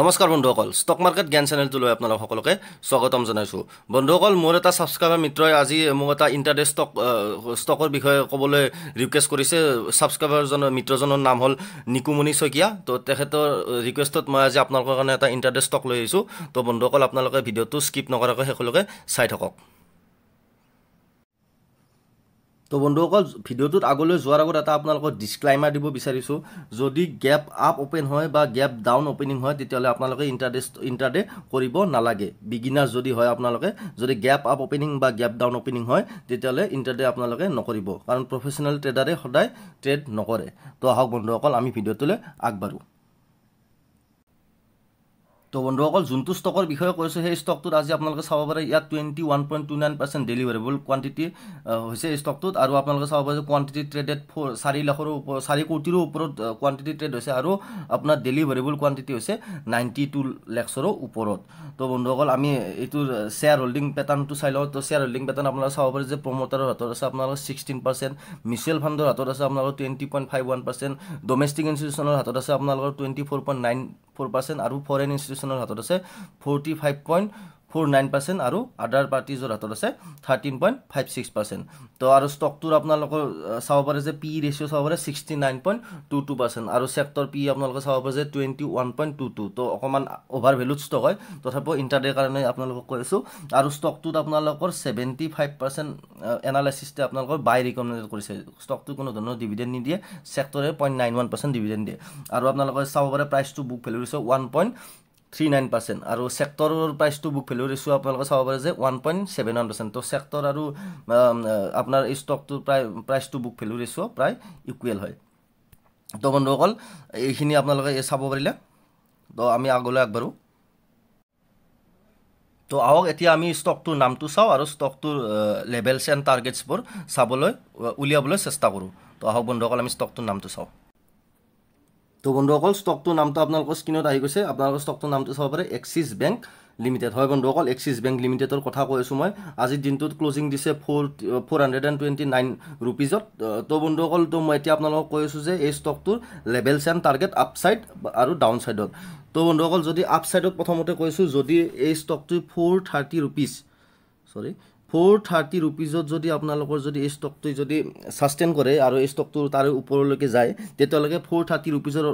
নমস্কাৰ বন্ধুসকল stock market জ্ঞান চেনেলটোলৈ আপোনালোক সকলোকে স্বাগতম জনাইছোঁ বন্ধুসকল মোৰ এটা ছাবস্ক্ৰাইবাৰ মিত্ৰই আজি মোক এটা ইণ্টাৰডে ষ্টক ষ্টকৰ বিষয়ে ক'বলৈ ৰিকুৱেষ্ট কৰিছে ছাবস্ক্ৰাইবাৰজন মিত্ৰজনৰ নাম হ'ল নিকুমণি শইকীয়া তো তেখেতৰ ৰিকুৱেষ্টত মই আজি আপোনালোকৰ কাৰণে এটা ইণ্টাৰডে ষ্টক লৈ আহিছোঁ তো বন্ধুসকল আপোনালোকে ভিডিঅ'টো স্কিপ নকৰাকৈ শেষলৈকে চাই থাকক তো বন্ধুসকল ভিডিঅ'টোত আগলৈ যোৱাৰ আগত এটা আপোনালোকৰ ডিছক্লাইমাৰ দিব বিচাৰিছোঁ যদি গেপ আপ অ'পেন হয় বা গেপ ডাউন অ'পেনিং হয় তেতিয়াহ'লে আপোনালোকে ইণ্টাৰডে ইণ্টাৰডে কৰিব নালাগে বিগিনাৰ যদি হয় আপোনালোকে যদি গেপ আপ অ'পেনিং বা গেপ ডাউন অ'পেনিং হয় তেতিয়াহ'লে ইণ্টাৰডে আপোনালোকে নকৰিব কাৰণ প্ৰফেচনেল ট্ৰেডাৰে সদায় ট্ৰেড নকৰে তো আহক বন্ধুসকল আমি ভিডিঅ'টোলৈ আগবাঢ়োঁ তো বন্ধুসকল যোনটো ষ্টকৰ বিষয়ে কৈছোঁ সেই ষ্টকটোত আজি আপোনালোকে চাব পাৰে ইয়াত twenty one point two nine percent deliverable quantity হৈছে এই ষ্টকটোত আৰু আপোনালোকে চাব পাৰে যে কোৱাণ্টিটি ট্ৰেডেড ফ'ৰ চাৰি লাখৰো ওপৰত চাৰি কোটিৰো ওপৰত কোৱান্টিটি ট্ৰেড হৈছে আৰু আপোনাৰ ডেলিভাৰেবল কোৱান্টিটি হৈছে নাইণ্টি টু লেক্সৰো ওপৰত তো বন্ধুসকল আমি এইটো শ্বেয়াৰ হোল্ডিং পেটাৰ্ণটো চাই লওঁ তো শ্বেয়াৰ হোল্ডিং পেটাৰ্ণ আপোনালোকে চাব পাৰে যে প্ৰমোটাৰৰ হাতত আছে আপোনালোকে ছিক্সটিন পাৰ্চেণ্ট মিউচুৱেল ফাণ্ডৰ হাতত আছে আপোনালোকৰ twenty point five one percent domestic ইনষ্টিটিউচনৰ হাতত আছে আপোনালোকৰ twenty four point nine four percent আৰু ফৰেন ইনষ্টিটিউচন অপজিশ্যনৰ হাতত আছে forty five point four nine percent আৰু আদাৰ পাৰ্টিজৰ হাতত আছে thirteen point five six percent তো আৰু ষ্টকটোৰ আপোনালোকৰ চাব পাৰে যে পি ৰেচিঅ' চাব পাৰে sixty nine point two two percent আৰু ছেক্টৰ পি আপোনালোকে চাব পাৰে যে twenty one point two two তো অকণমান অভাৰ ভেলুত ষ্টক হয় তথাপিও ইণ্টাৰডেৰ কাৰণে আপোনালোকক কৈ আছোঁ আৰু ষ্টকটোত আপোনালোকৰ ছেভেণ্টি ফাইভ পাৰ্চেণ্ট এনালাইচিছটোৱে আপোনালোকৰ বাই ৰিকমেণ্ডেড কৰিছে ষ্টকটো কোনো ধৰণৰ ডিভিডেণ্ড নিদিয়ে ছেক্টৰে point nine one percent dividend দিয়ে আৰু আপোনালোকে চাব পাৰে প্ৰাইচটো book value one point three nine percent আৰু চেক্টৰৰ প্ৰাইচটো বুক ভেলু ৰেচিঅ' আপোনালোকে চাব পাৰে যে one point seven one percent ত' চেক্টৰ আৰু আপোনাৰ এই ষ্টকটো প্ৰায় প্ৰাইচটো বুক ভেলিউ ৰেচিঅ' প্ৰায় ইকুৱেল হয় তো বন্ধুসকল এইখিনি আপোনালোকে চাব পাৰিলে তো আমি আগলৈ আগবাঢ়ো তো আহক এতিয়া আমি ষ্টকটোৰ নামটো চাওঁ আৰু ষ্টকটোৰ লেভেলছ এণ্ড টাৰ্গেটছবোৰ চাবলৈ উলিয়াবলৈ চেষ্টা কৰোঁ তো আহক বন্ধুসকল আমি ষ্টকটোৰ নামটো চাওঁ তো বন্ধুসকল ষ্টকটোৰ নামটো আপোনালোকৰ স্ক্ৰীণত আহি গৈছে আপোনালোকৰ ষ্টকটোৰ নামটো চাব পাৰে এক্সিছ বেংক লিমিটেড হয় বন্ধুসকল এক্সিছ বেংক লিমিটেডৰ কথা কৈ আছোঁ মই আজিৰ দিনটোত ক্লজিং দিছে four four hundred and twenty nine ৰুপিজত তো বন্ধুসকল তো মই এতিয়া আপোনালোকক কৈ আছোঁ যে এই ষ্টকটোৰ লেভেলছ এণ্ড টাৰ্গেট আপছাইড আৰু ডাউন ছাইডত তো বন্ধুসকল যদি আপছাইডত প্ৰথমতে কৈছোঁ যদি এই ষ্টকটো ফ'ৰ থাৰ্টি ৰুপিজ চৰি ফ'ৰ থাৰ্টি ৰুপিজত যদি আপোনালোকৰ যদি এই ষ্টকটো যদি ছাষ্টেইন কৰে আৰু এই ষ্টকটো তাৰে ওপৰলৈকে যায় তেতিয়ালৈকে ফ'ৰ থাৰ্টি ৰুপিজৰ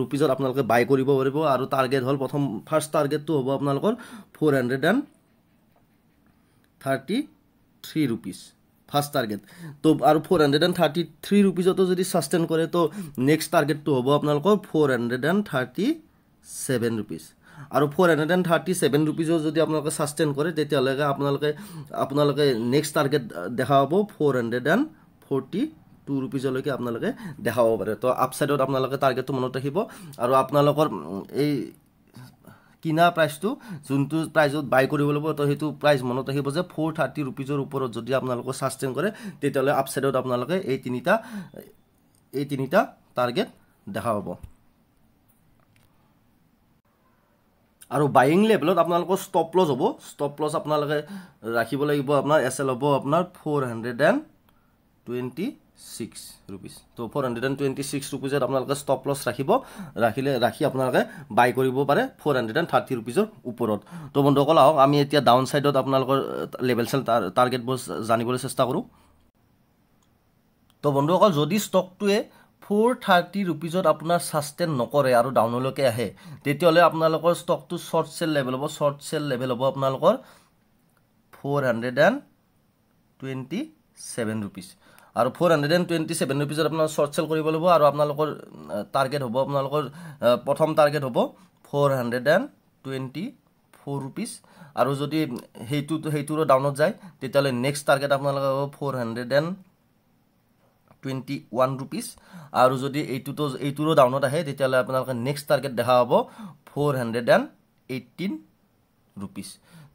ৰুপিজত আপোনালোকে বাই কৰিব পাৰিব আৰু টাৰ্গেট হ'ল প্ৰথম ফাৰ্ষ্ট টাৰ্গেটটো হ'ব আপোনালোকৰ four hundred and thirty three rupees first target ত' আৰু four hundred and thirty three ৰুপিজতো যদি ছাষ্টেইন কৰে তো নেক্সট টাৰ্গেটটো হ'ব আপোনালোকৰ four hundred and thirty seven rupees আৰু four hundred and thirty seven ৰুপিজৰ যদি আপোনালোকে ছাষ্টেইন কৰে তেতিয়ালৈকে আপোনালোকে আপোনালোকে নেক্সট টাৰ্গেট দেখা পাব four hundred and forty two ৰুপিজলৈকে আপোনালোকে দেখা পাব পাৰে ত' আপচাইডত আপোনালোকে টাৰ্গেটটো মনত ৰাখিব আৰু আপোনালোকৰ এই কিনা প্ৰাইচটো যোনটো প্ৰাইজত বাই কৰিব লাগিব তো সেইটো প্ৰাইজ মনত ৰাখিব যে ফ'ৰ থাৰ্টি ৰুপিজৰ ওপৰত যদি আপোনালোকে ছাষ্টেইন কৰে তেতিয়াহ'লে আপচাইডত আপোনালোকে এই তিনিটা এই তিনিটা টাৰ্গেট দেখা পাব আৰু বাইং লেভেলত আপোনালোকৰ ষ্টপ লছ হ'ব ষ্টপ লছ আপোনালোকে ৰাখিব লাগিব আপোনাৰ এছ এল হ'ব আপোনাৰ four hundred and twenty six rupees ত' four hundred and twenty six ৰুপিজত আপোনালোকে ষ্টপ লছ ৰাখিব ৰাখিলে ৰাখি আপোনালোকে বাই কৰিব পাৰে ফ'ৰ হাণ্ড্ৰেড এণ্ড থাৰ্টি ৰুপিজৰ ওপৰত ত' বন্ধুসকল আহক আমি এতিয়া ডাউন ছাইডত আপোনালোকৰ লেভেল চেল টাৰ্গেটবোৰ জানিবলৈ চেষ্টা কৰোঁ ত' বন্ধুসকল যদি ষ্টকটোৱে ফ'ৰ থাৰ্টি ৰুপিজত আপোনাৰ ছাষ্টেইন নকৰে আৰু ডাউনলৈকে আহে তেতিয়াহ'লে আপোনালোকৰ ষ্টকটো শ্বৰ্ট চেল লেভেল হ'ব শ্বৰ্ট চেল লেভেল হ'ব আপোনালোকৰ four hundred and twenty seven rupees আৰু four hundred and twenty seven ৰুপিজত আপোনাৰ শ্বৰ্ট চেল কৰিব লাগিব আৰু আপোনালোকৰ টাৰ্গেট হ'ব আপোনালোকৰ প্ৰথম টাৰ্গেট হ'ব four hundred and twenty four rupees আৰু যদি সেইটো সেইটোৰো ডাউনত যায় তেতিয়াহ'লে নেক্সট টাৰ্গেট আপোনালোকে হ'ব four hundred and twenty one rupees আৰু যদি এইটোতো এইটোৰো ডাউনত আহে তেতিয়াহ'লে আপোনালোকে নেক্সট টাৰ্গেট দেখা হ'ব four hundred and eighteen rupees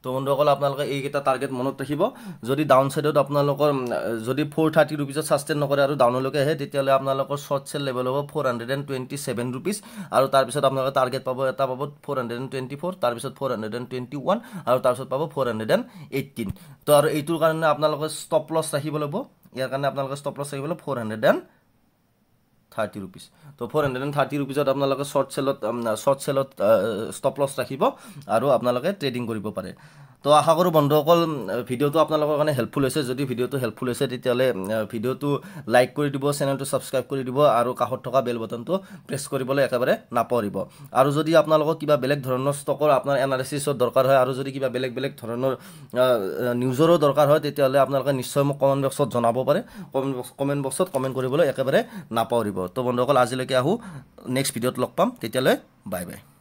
ত' বন্ধুসকল আপোনালোকে এইকেইটা টাৰ্গেট মনত ৰাখিব যদি ডাউন চাইডত আপোনালোকৰ যদি ফ'ৰ থাৰ্টি ৰুপিজত ছাষ্টেইন নকৰে আৰু ডাউনলৈকে আহে তেতিয়াহ'লে আপোনালোকৰ শ্বৰ্ট চেল লেভেল হ'ব four hundred and twenty seven rupees আৰু তাৰপিছত আপোনালোকে টাৰ্গেট পাব এটা পাব four hundred and twenty four তাৰপিছত four hundred and twenty one আৰু তাৰপিছত পাব ফ'ৰ হাণ্ড্ৰেড এণ্ড এইটিন ত' আৰু এইটোৰ কাৰণে আপোনালোকে ষ্টপ লছ ৰাখিব লাগিব ইয়াৰ কাৰণে আপনাদেৰ স্টপ লস থাকবে four hundred and thirty rupees তো হাণ্ড্ৰেড এণ্ড থাৰ্টি ৰুপিজত আপোনালোকে শ্বৰ্ট চেলত শ্বৰ্ট চেলত সেলত স্টপ লস ৰাখব আৰ আপনাদেৰ ট্ৰেডিং কৰবেন তো আশা কৰোঁ বন্ধুসকল ভিডিঅ'টো আপোনালোকৰ কাৰণে হেল্পফুল হৈছে যদি ভিডিঅ'টো হেল্পফুল হৈছে তেতিয়াহ'লে ভিডিঅ'টো লাইক কৰি দিব চেনেলটো ছাবস্ক্ৰাইব কৰি দিব আৰু কাষত থকা বেল বটনটো প্ৰেছ কৰিবলৈ একেবাৰে নাপৰিব আৰু যদি আপোনালোকৰ কিবা বেলেগ ধৰনেৰ স্টকৰ আপনাৰ এনালাইসিসৰ দৰকাৰ হয় আৰু যদি কিবা বেলেগ বেলেগ ধৰণৰ নিউজৰো দৰকাৰ হয় তেতিয়াহ'লে আপোনালোকে নিশ্চয় মোক কমেণ্ট বক্সত জনাব পাৰে কমেণ্ট বক্স কমেণ্ট বক্সত কমেণ্ট কৰিবলৈ একেবাৰে নাপাহৰিব তো বন্ধুসকল আজিলৈকে আহোঁ নেক্সট ভিডিঅ'ত লগ পাম তেতিয়ালৈ বাই বাই